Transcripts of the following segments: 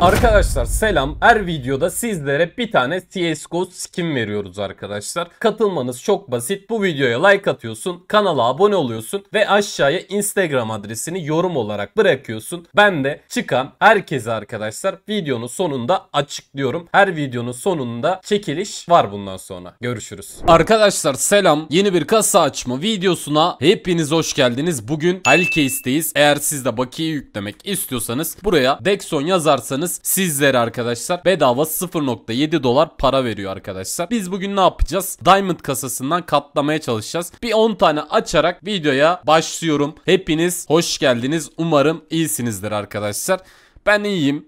Arkadaşlar selam. Her videoda sizlere bir tane CSGO skin veriyoruz arkadaşlar. Katılmanız çok basit. Bu videoya like atıyorsun, kanala abone oluyorsun ve aşağıya Instagram adresini yorum olarak bırakıyorsun. Ben de çıkan herkese arkadaşlar videonun sonunda açıklıyorum. Her videonun sonunda çekiliş var bundan sonra. Görüşürüz. Arkadaşlar selam. Yeni bir kasa açma videosuna hepiniz hoş geldiniz. Bugün Hellcase'deyiz. Eğer siz de bakiye yüklemek istiyorsanız buraya Dexon yazarsanız alırsanız sizlere arkadaşlar bedava 0.7 dolar para veriyor arkadaşlar. Biz bugün ne yapacağız? Diamond kasasından katlamaya çalışacağız. Bir 10 tane açarak videoya başlıyorum. Hepiniz hoş geldiniz. Umarım iyisinizdir arkadaşlar. Ben iyiyim.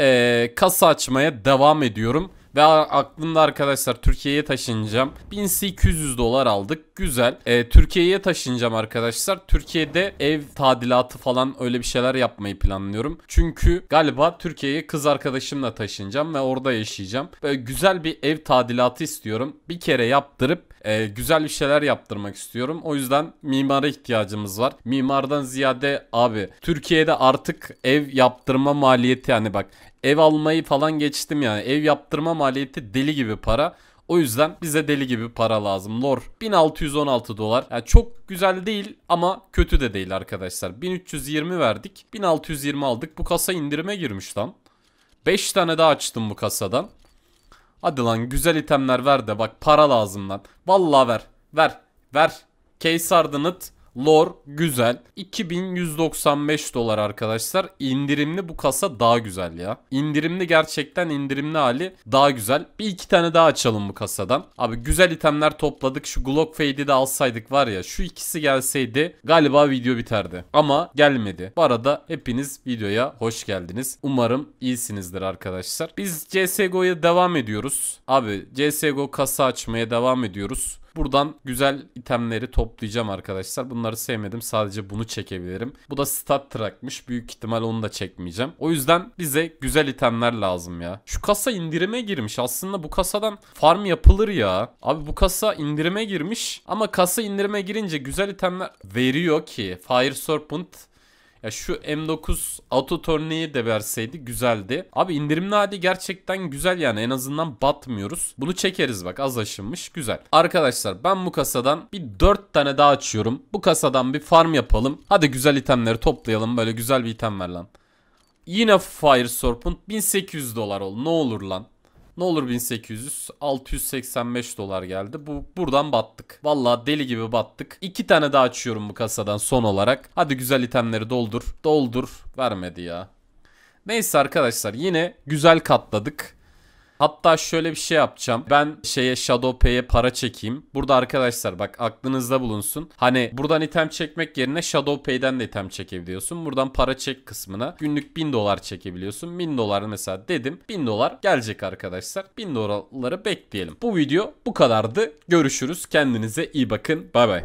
Ee, kasa açmaya devam ediyorum. Ve aklımda arkadaşlar Türkiye'ye taşınacağım. 1800 dolar aldık. Güzel. E, Türkiye'ye taşınacağım arkadaşlar. Türkiye'de ev tadilatı falan öyle bir şeyler yapmayı planlıyorum. Çünkü galiba Türkiye'ye kız arkadaşımla taşınacağım ve orada yaşayacağım. Böyle güzel bir ev tadilatı istiyorum. Bir kere yaptırıp e, güzel bir şeyler yaptırmak istiyorum. O yüzden mimara ihtiyacımız var. Mimardan ziyade abi Türkiye'de artık ev yaptırma maliyeti yani bak Ev almayı falan geçtim yani. Ev yaptırma maliyeti deli gibi para. O yüzden bize deli gibi para lazım. Lor 1616 dolar. Yani çok güzel değil ama kötü de değil arkadaşlar. 1320 verdik. 1620 aldık. Bu kasa indirime girmiş lan. 5 tane daha açtım bu kasadan. Hadi lan güzel itemler ver de bak para lazım lan. Vallahi ver. Ver. Ver. Case Ardenit Lor güzel. 2195 dolar arkadaşlar. İndirimli bu kasa daha güzel ya. İndirimli gerçekten indirimli hali daha güzel. Bir iki tane daha açalım bu kasadan. Abi güzel itemler topladık. Şu Glock Fade'i de alsaydık var ya. Şu ikisi gelseydi galiba video biterdi. Ama gelmedi. Bu arada hepiniz videoya hoş geldiniz. Umarım iyisinizdir arkadaşlar. Biz CSGO'ya devam ediyoruz. Abi CSGO kasa açmaya devam ediyoruz. Buradan güzel itemleri toplayacağım arkadaşlar. Bunları sevmedim. Sadece bunu çekebilirim. Bu da stat trackmış. Büyük ihtimal onu da çekmeyeceğim. O yüzden bize güzel itemler lazım ya. Şu kasa indirime girmiş. Aslında bu kasadan farm yapılır ya. Abi bu kasa indirime girmiş ama kasa indirime girince güzel itemler veriyor ki Fire Serpent ya şu M9 auto törneği de verseydi güzeldi. Abi indirimli hali gerçekten güzel yani en azından batmıyoruz. Bunu çekeriz bak az aşınmış güzel. Arkadaşlar ben bu kasadan bir 4 tane daha açıyorum. Bu kasadan bir farm yapalım. Hadi güzel itemleri toplayalım böyle güzel bir item ver lan. Yine Fire Serpent 1800 dolar ol ne olur lan. Ne olur 1800 685 dolar geldi. Bu buradan battık. Valla deli gibi battık. İki tane daha açıyorum bu kasadan son olarak. Hadi güzel itemleri doldur. Doldur. Vermedi ya. Neyse arkadaşlar yine güzel katladık. Hatta şöyle bir şey yapacağım. Ben şeye Shadow Pay'e para çekeyim. Burada arkadaşlar bak aklınızda bulunsun. Hani buradan item çekmek yerine Shadowpay'den de item çekebiliyorsun. Buradan para çek kısmına günlük 1000 dolar çekebiliyorsun. 1000 dolar mesela dedim. 1000 dolar gelecek arkadaşlar. 1000 dolarları bekleyelim. Bu video bu kadardı. Görüşürüz. Kendinize iyi bakın. Bay bay.